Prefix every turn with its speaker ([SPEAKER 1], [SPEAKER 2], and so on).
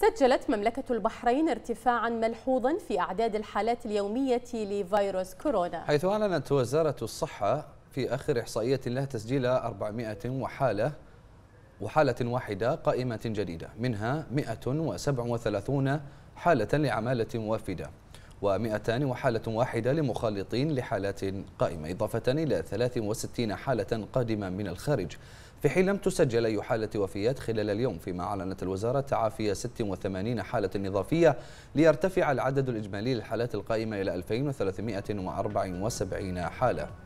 [SPEAKER 1] سجلت مملكة البحرين ارتفاعا ملحوظا في أعداد الحالات اليومية لفيروس كورونا
[SPEAKER 2] حيث أعلنت وزارة الصحة في آخر إحصائية لها تسجيل 400 وحالة وحالة واحدة قائمة جديدة منها 137 حالة لعمالة وافدة و200 وحالة واحدة لمخالطين لحالات قائمة إضافة إلى 63 حالة قادمة من الخارج في حين لم تسجل أي حالة وفيات خلال اليوم فيما أعلنت الوزارة تعافي 86 حالة إضافية ليرتفع العدد الإجمالي للحالات القائمة إلى 2374 حالة